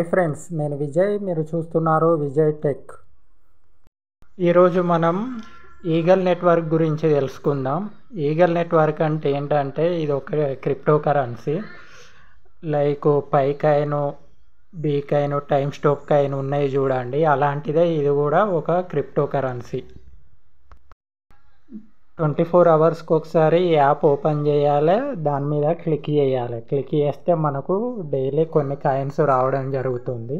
hi friends నేను విజయ్ మీరు చూస్తున్నారు విజయ్ టెక్ ఈరోజు మనం ఈగల్ నెట్వర్క్ గురించి తెలుసుకుందాం ఈగల్ నెట్వర్క్ అంటే ఏంటంటే ఇది ఒక crypto currency like Pi coin B coin time stop coin ఉన్నాయి చూడండి అలాంటిదే ఇది కూడా ఒక క్రిప్టో కరెన్సీ ట్వంటీ ఫోర్ అవర్స్కి ఒకసారి ఈ యాప్ ఓపెన్ చేయాలి దాని మీద క్లిక్ చేయాలి క్లిక్ చేస్తే మనకు డైలీ కొన్ని కాయిన్స్ రావడం జరుగుతుంది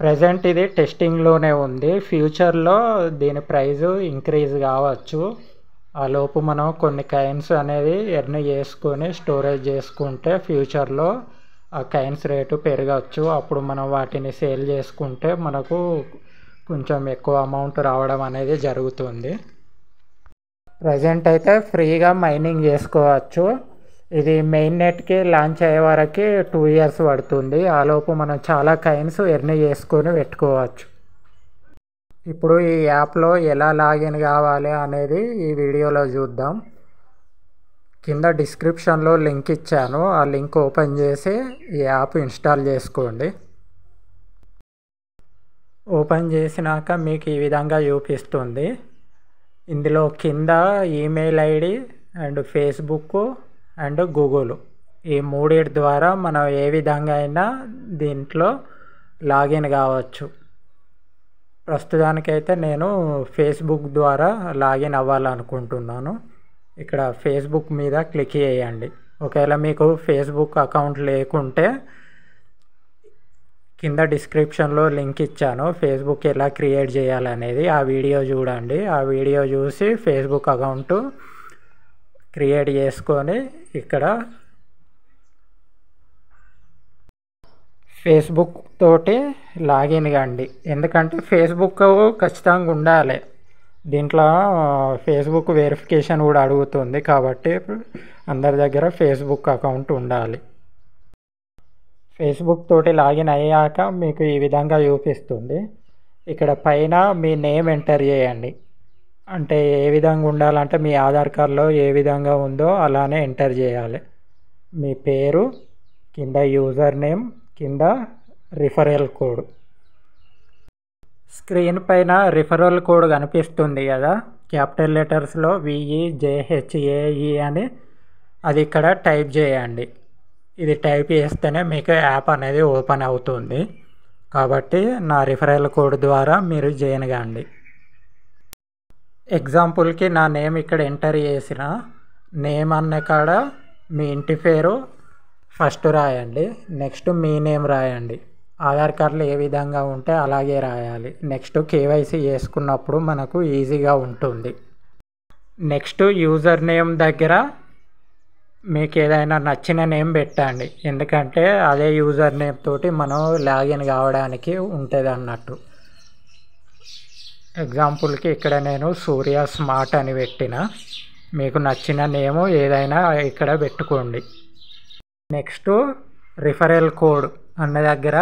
ప్రజెంట్ ఇది టెస్టింగ్లోనే ఉంది ఫ్యూచర్లో దీని ప్రైజు ఇంక్రీజ్ కావచ్చు ఆ లోపు మనం కొన్ని కాయిన్స్ అనేది ఎర్న్ చేసుకొని స్టోరేజ్ చేసుకుంటే ఫ్యూచర్లో ఆ కాయిన్స్ రేటు పెరగచ్చు అప్పుడు మనం వాటిని సేల్ చేసుకుంటే మనకు కొంచెం ఎక్కువ అమౌంట్ రావడం అనేది జరుగుతుంది ప్రజెంట్ అయితే ఫ్రీగా మైనింగ్ చేసుకోవచ్చు ఇది మెయిన్ నెట్కి లాంచ్ అయ్యే వరకు టూ ఇయర్స్ పడుతుంది ఆలోపు మనం చాలా కైన్స్ ఎర్న్ చేసుకొని పెట్టుకోవచ్చు ఇప్పుడు ఈ యాప్లో ఎలా లాగిన్ కావాలి అనేది ఈ వీడియోలో చూద్దాం కింద డిస్క్రిప్షన్లో లింక్ ఇచ్చాను ఆ లింక్ ఓపెన్ చేసి ఈ యాప్ ఇన్స్టాల్ చేసుకోండి ఓపెన్ చేసినాక మీకు ఈ విధంగా చూపిస్తుంది ఇందులో కింద email ID and Facebook and Google ఈ మూడిటి ద్వారా మనం ఏ విధంగా అయినా దీంట్లో లాగిన్ కావచ్చు ప్రస్తుతానికైతే నేను ఫేస్బుక్ ద్వారా లాగిన్ అవ్వాలనుకుంటున్నాను ఇక్కడ ఫేస్బుక్ మీద క్లిక్ చేయండి ఒకవేళ మీకు ఫేస్బుక్ అకౌంట్ లేకుంటే కింద డిస్క్రిప్షన్లో లింక్ ఇచ్చాను ఫేస్బుక్ ఎలా క్రియేట్ చేయాలనేది ఆ వీడియో చూడండి ఆ వీడియో చూసి ఫేస్బుక్ అకౌంట్ క్రియేట్ చేసుకొని ఇక్కడ ఫేస్బుక్ తోటి లాగిన్ కండి ఎందుకంటే ఫేస్బుక్ ఖచ్చితంగా ఉండాలి దీంట్లో ఫేస్బుక్ వెరిఫికేషన్ కూడా అడుగుతుంది కాబట్టి అందరి దగ్గర ఫేస్బుక్ అకౌంట్ ఉండాలి ఫేస్బుక్ తోటి లాగిన్ అయ్యాక మీకు ఈ విధంగా చూపిస్తుంది ఇక్కడ పైన మీ నేమ్ ఎంటర్ చేయండి అంటే ఏ విధంగా ఉండాలంటే మీ ఆధార్ కార్డులో ఏ విధంగా ఉందో అలానే ఎంటర్ చేయాలి మీ పేరు కింద యూజర్ నేమ్ కింద రిఫరల్ కోడ్ స్క్రీన్ పైన రిఫరల్ కోడ్ కనిపిస్తుంది కదా క్యాపిటల్ లెటర్స్లో విఈ జేహెచ్ఏఈ e e అని అది ఇక్కడ టైప్ చేయండి ఇది టైప్ చేస్తేనే మీకు యాప్ అనేది ఓపెన్ అవుతుంది కాబట్టి నా రిఫరల్ కోడ్ ద్వారా మీరు జాయిన్ కాండి ఎగ్జాంపుల్కి నా నేమ్ ఇక్కడ ఎంటర్ చేసిన నేమ్ అన్న కాడ మీ ఇంటి పేరు ఫస్ట్ రాయండి నెక్స్ట్ మీ నేమ్ రాయండి ఆధార్ కార్డులు ఏ విధంగా ఉంటే అలాగే రాయాలి నెక్స్ట్ కేవైసీ చేసుకున్నప్పుడు మనకు ఈజీగా ఉంటుంది నెక్స్ట్ యూజర్ నేమ్ దగ్గర మీకు ఏదైనా నచ్చిన నేమ్ పెట్టండి ఎందుకంటే అదే యూజర్ నేమ్ తోటి మనం లాగిన్ కావడానికి ఉంటుంది అన్నట్టు ఎగ్జాంపుల్కి ఇక్కడ నేను సూర్య స్మార్ట్ అని పెట్టిన మీకు నచ్చిన నేమ్ ఏదైనా ఇక్కడ పెట్టుకోండి నెక్స్ట్ రిఫరల్ కోడ్ అన్న దగ్గర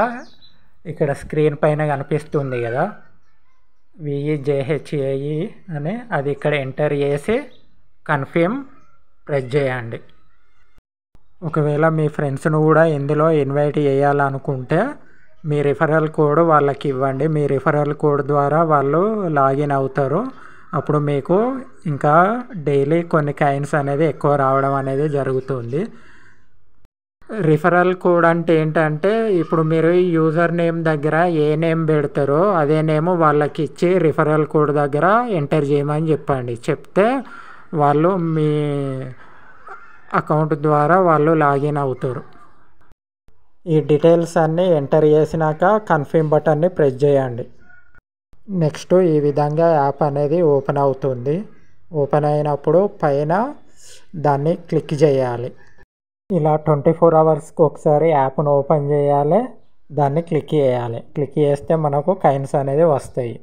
ఇక్కడ స్క్రీన్ పైన కనిపిస్తుంది కదా విఈజేహెచ్ఏఈ e అని అది ఇక్కడ ఎంటర్ చేసి కన్ఫర్మ్ ప్రెస్ చేయండి ఒకవేళ మీ ఫ్రెండ్స్ను కూడా ఇందులో ఇన్వైట్ చేయాలనుకుంటే మీ రిఫరల్ కోడ్ వాళ్ళకి ఇవ్వండి మీ రిఫరల్ కోడ్ ద్వారా వాళ్ళు లాగిన్ అవుతారు అప్పుడు మీకు ఇంకా డైలీ కొన్ని కాయిన్స్ అనేది ఎక్కువ రావడం అనేది జరుగుతుంది రిఫరల్ కోడ్ అంటే ఏంటంటే ఇప్పుడు మీరు యూజర్ నేమ్ దగ్గర ఏ నేమ్ పెడతారో అదే నేమ్ వాళ్ళకి ఇచ్చి రిఫరల్ కోడ్ దగ్గర ఎంటర్ చేయమని చెప్పండి చెప్తే వాళ్ళు మీ అకౌంట్ ద్వారా వాళ్ళు లాగిన్ అవుతారు ఈ డీటెయిల్స్ అన్నీ ఎంటర్ చేసినాక కన్ఫర్మ్ బటన్ని ప్రెస్ చేయండి నెక్స్ట్ ఈ విధంగా యాప్ అనేది ఓపెన్ అవుతుంది ఓపెన్ అయినప్పుడు పైన దాన్ని క్లిక్ చేయాలి ఇలా ట్వంటీ ఫోర్ అవర్స్కి ఒకసారి యాప్ను ఓపెన్ చేయాలి దాన్ని క్లిక్ చేయాలి క్లిక్ చేస్తే మనకు కైన్స్ అనేది వస్తాయి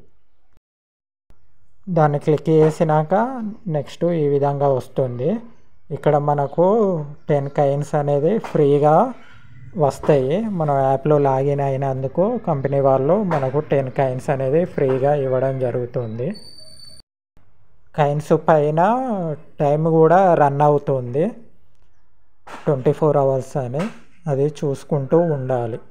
దాన్ని క్లిక్ చేసినాక నెక్స్ట్ ఈ విధంగా వస్తుంది ఇక్కడ మనకు టెన్ కైన్స్ అనేది ఫ్రీగా వస్తాయి మనం యాప్లో లాగిన్ అయినందుకు కంపెనీ వాళ్ళు మనకు టెన్ కైన్స్ అనేది ఫ్రీగా ఇవ్వడం జరుగుతుంది కైన్స్ పైన టైం కూడా రన్ అవుతుంది ట్వంటీ ఫోర్ అవర్స్ అని అది చూసుకుంటూ ఉండాలి